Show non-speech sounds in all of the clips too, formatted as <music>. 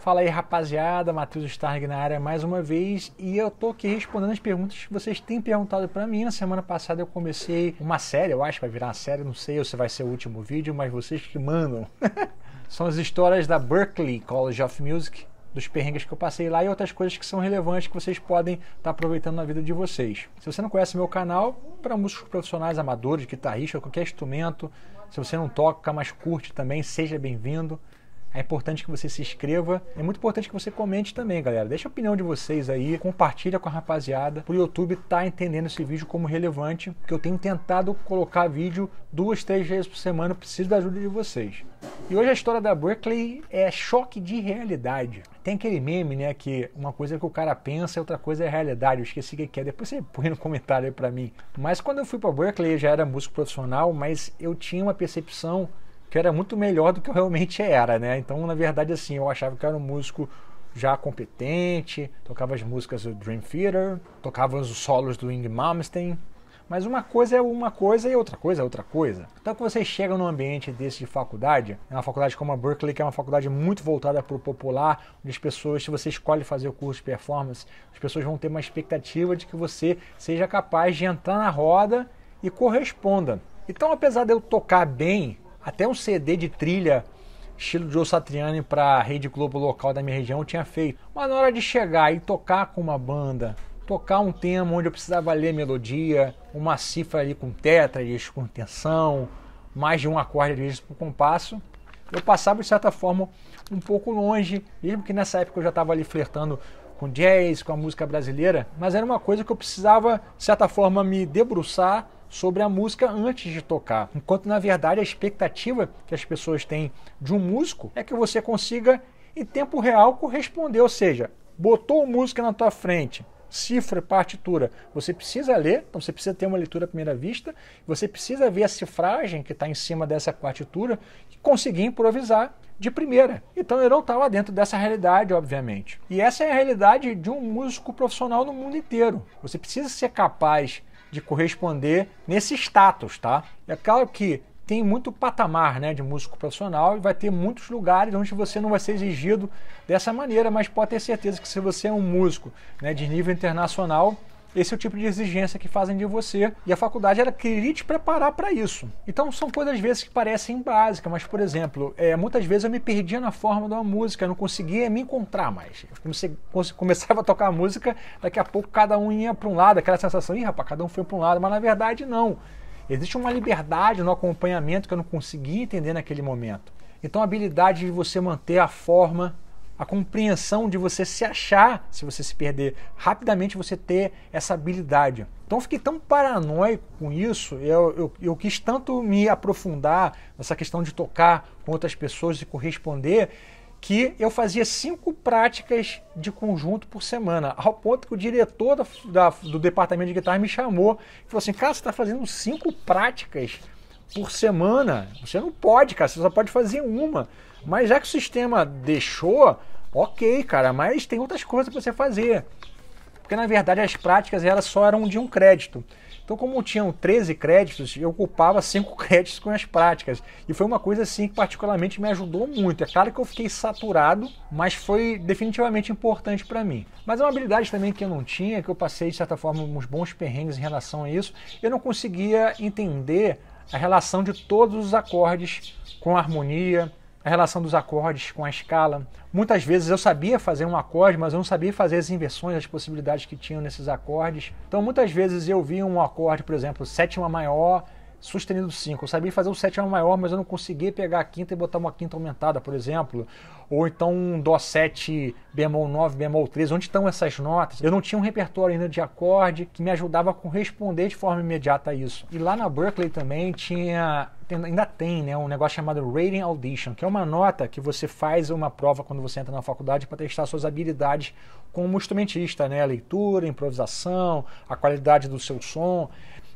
Fala aí, rapaziada. Matheus Starg na área mais uma vez. E eu tô aqui respondendo as perguntas que vocês têm perguntado para mim. Na semana passada eu comecei uma série, eu acho que vai virar uma série, não sei se vai ser o último vídeo, mas vocês que mandam. <laughs> São as histórias da Berkeley College of Music, dos perrengues que eu passei lá e outras coisas que são relevantes que vocês podem estar tá aproveitando na vida de vocês. Se você não conhece meu canal, para músicos profissionais, amadores, guitarristas, qualquer instrumento, se você não toca, mas curte também, seja bem-vindo. É importante que você se inscreva. É muito importante que você comente também, galera. Deixa a opinião de vocês aí. Compartilha com a rapaziada. O YouTube tá entendendo esse vídeo como relevante. porque eu tenho tentado colocar vídeo duas, três vezes por semana. Eu preciso da ajuda de vocês. E hoje a história da Berkeley é choque de realidade. Tem aquele meme, né? Que uma coisa que o cara pensa, outra coisa é realidade. Eu esqueci o que é. Depois você põe no comentário aí pra mim. Mas quando eu fui pra Berkeley, eu já era músico profissional, mas eu tinha uma percepção que era muito melhor do que eu realmente era, né? Então, na verdade, assim, eu achava que eu era um músico já competente, tocava as músicas do Dream Theater, tocava os solos do Ing Malmsteen, mas uma coisa é uma coisa e outra coisa é outra coisa. Então, quando você chega num ambiente desse de faculdade, é uma faculdade como a Berkeley, que é uma faculdade muito voltada para o popular, onde as pessoas, se você escolhe fazer o curso de performance, as pessoas vão ter uma expectativa de que você seja capaz de entrar na roda e corresponda. Então, apesar de eu tocar bem, até um CD de trilha estilo Joe Satriani para a Rede Globo local da minha região eu tinha feito. Mas na hora de chegar e tocar com uma banda, tocar um tema onde eu precisava ler melodia, uma cifra ali com tétrades, com tensão, mais de um acorde às por compasso, eu passava de certa forma um pouco longe, mesmo que nessa época eu já estava ali flertando com jazz, com a música brasileira, mas era uma coisa que eu precisava, de certa forma, me debruçar sobre a música antes de tocar. Enquanto na verdade a expectativa que as pessoas têm de um músico é que você consiga em tempo real corresponder, ou seja, botou música na tua frente, cifra, partitura, você precisa ler, então você precisa ter uma leitura à primeira vista, você precisa ver a cifragem que está em cima dessa partitura e conseguir improvisar de primeira. Então eu não estava tá dentro dessa realidade, obviamente. E essa é a realidade de um músico profissional no mundo inteiro. Você precisa ser capaz de corresponder nesse status, tá? É claro que tem muito patamar né, de músico profissional e vai ter muitos lugares onde você não vai ser exigido dessa maneira, mas pode ter certeza que se você é um músico né, de nível internacional, esse é o tipo de exigência que fazem de você e a faculdade ela queria te preparar para isso. Então são coisas às vezes que parecem básicas, mas por exemplo, é, muitas vezes eu me perdia na forma de uma música, eu não conseguia me encontrar mais. Eu começava a tocar a música, daqui a pouco cada um ia para um lado, aquela sensação, ih rapaz, cada um foi para um lado, mas na verdade não. Existe uma liberdade no acompanhamento que eu não conseguia entender naquele momento. Então a habilidade de você manter a forma a compreensão de você se achar, se você se perder, rapidamente você ter essa habilidade. Então eu fiquei tão paranoico com isso, eu, eu, eu quis tanto me aprofundar nessa questão de tocar com outras pessoas e corresponder, que eu fazia cinco práticas de conjunto por semana, ao ponto que o diretor da, da, do departamento de guitarra me chamou e falou assim: Cara, você está fazendo cinco práticas por semana, você não pode, cara, você só pode fazer uma. Mas já que o sistema deixou, Ok, cara, mas tem outras coisas para você fazer. Porque na verdade as práticas elas só eram de um crédito. Então, como tinham 13 créditos, eu ocupava 5 <laughs> créditos com as práticas. E foi uma coisa assim que particularmente me ajudou muito. É claro que eu fiquei saturado, mas foi definitivamente importante para mim. Mas é uma habilidade também que eu não tinha, que eu passei de certa forma uns bons perrengues em relação a isso. Eu não conseguia entender a relação de todos os acordes com a harmonia, a relação dos acordes com a escala. Muitas vezes eu sabia fazer um acorde, mas eu não sabia fazer as inversões, as possibilidades que tinham nesses acordes. Então muitas vezes eu via um acorde, por exemplo, sétima maior, sustenido 5. Eu sabia fazer o sétimo maior, mas eu não conseguia pegar a quinta e botar uma quinta aumentada, por exemplo. Ou então um Dó 7, bemol 9, bemol 13. Onde estão essas notas? Eu não tinha um repertório ainda de acorde que me ajudava a corresponder de forma imediata a isso. E lá na Berkeley também tinha. Ainda tem né, um negócio chamado Rating Audition, que é uma nota que você faz uma prova quando você entra na faculdade para testar suas habilidades como instrumentista, né? A leitura, a improvisação, a qualidade do seu som.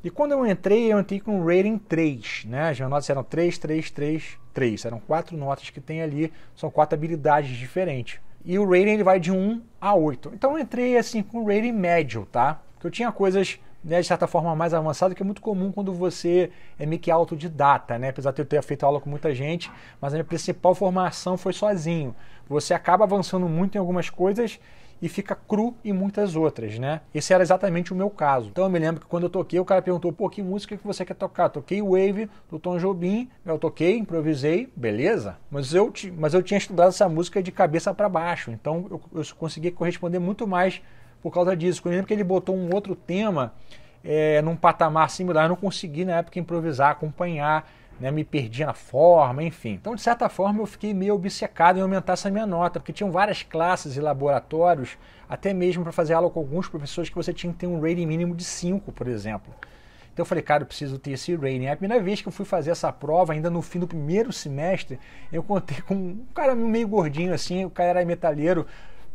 E quando eu entrei, eu entrei com um rating 3, né? As minhas notas eram 3, 3, 3, 3. Eram quatro notas que tem ali, são quatro habilidades diferentes. E o rating ele vai de 1 a 8. Então eu entrei assim com um rating médio, tá? Porque eu tinha coisas né, de certa forma mais avançado, que é muito comum quando você é meio que autodidata, né? Apesar de eu ter feito aula com muita gente, mas a minha principal formação foi sozinho. Você acaba avançando muito em algumas coisas e fica cru em muitas outras, né? Esse era exatamente o meu caso. Então eu me lembro que quando eu toquei, o cara perguntou, pô, que música que você quer tocar? toquei Wave, do Tom Jobim, eu toquei, improvisei, beleza, mas eu, mas eu tinha estudado essa música de cabeça para baixo, então eu, eu conseguia corresponder muito mais por causa disso. Eu lembro que ele botou um outro tema é, num patamar similar, eu não consegui na época improvisar, acompanhar, né, me perdi na forma, enfim. Então, de certa forma, eu fiquei meio obcecado em aumentar essa minha nota, porque tinham várias classes e laboratórios, até mesmo para fazer aula com alguns professores que você tinha que ter um rating mínimo de 5, por exemplo. Então eu falei, cara, eu preciso ter esse rating. A primeira vez que eu fui fazer essa prova, ainda no fim do primeiro semestre, eu contei com um cara meio gordinho assim, o cara era metalheiro,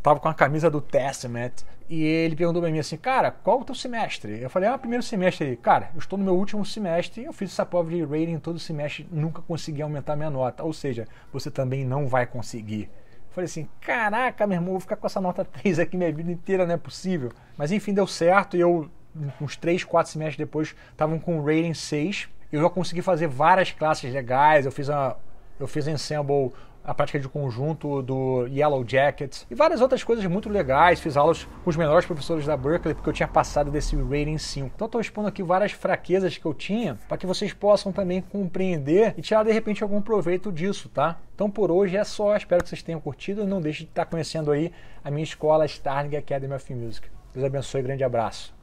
tava com a camisa do Testament. E ele perguntou pra mim assim, cara, qual o teu semestre? Eu falei, ah, primeiro semestre. Ele, cara, eu estou no meu último semestre, eu fiz essa prova de rating todo semestre, nunca consegui aumentar minha nota. Ou seja, você também não vai conseguir. Eu falei assim, caraca, meu irmão, vou ficar com essa nota 3 <laughs> aqui minha vida inteira, não é possível. Mas enfim, deu certo e eu, uns 3, 4 semestres depois, tava com rating 6. Eu já consegui fazer várias classes legais, eu fiz a eu fiz ensemble a prática de conjunto do Yellow Jackets e várias outras coisas muito legais. Fiz aulas com os melhores professores da Berkeley porque eu tinha passado desse rating 5. Então estou expondo aqui várias fraquezas que eu tinha para que vocês possam também compreender e tirar de repente algum proveito disso, tá? Então por hoje é só, espero que vocês tenham curtido e não deixe de estar conhecendo aí a minha escola Starling Academy of Music. Deus abençoe, grande abraço.